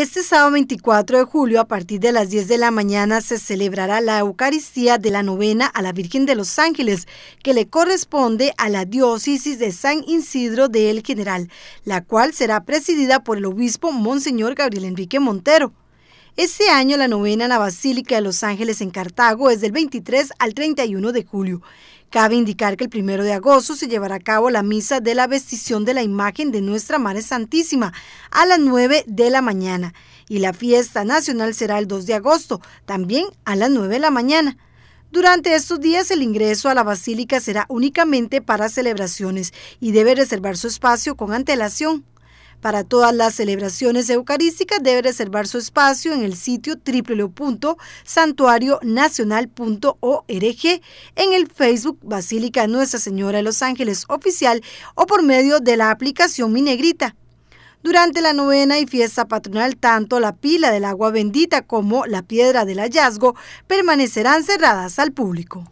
Este sábado 24 de julio, a partir de las 10 de la mañana, se celebrará la Eucaristía de la novena a la Virgen de los Ángeles, que le corresponde a la diócesis de San Isidro de El General, la cual será presidida por el obispo Monseñor Gabriel Enrique Montero. Este año la novena en la Basílica de los Ángeles en Cartago es del 23 al 31 de julio. Cabe indicar que el 1 de agosto se llevará a cabo la misa de la vestición de la imagen de Nuestra Madre Santísima a las 9 de la mañana y la fiesta nacional será el 2 de agosto, también a las 9 de la mañana. Durante estos días el ingreso a la basílica será únicamente para celebraciones y debe reservar su espacio con antelación. Para todas las celebraciones eucarísticas debe reservar su espacio en el sitio www.santuarionacional.org, en el Facebook Basílica Nuestra Señora de los Ángeles Oficial o por medio de la aplicación Mi Negrita. Durante la novena y fiesta patronal, tanto la pila del agua bendita como la piedra del hallazgo permanecerán cerradas al público.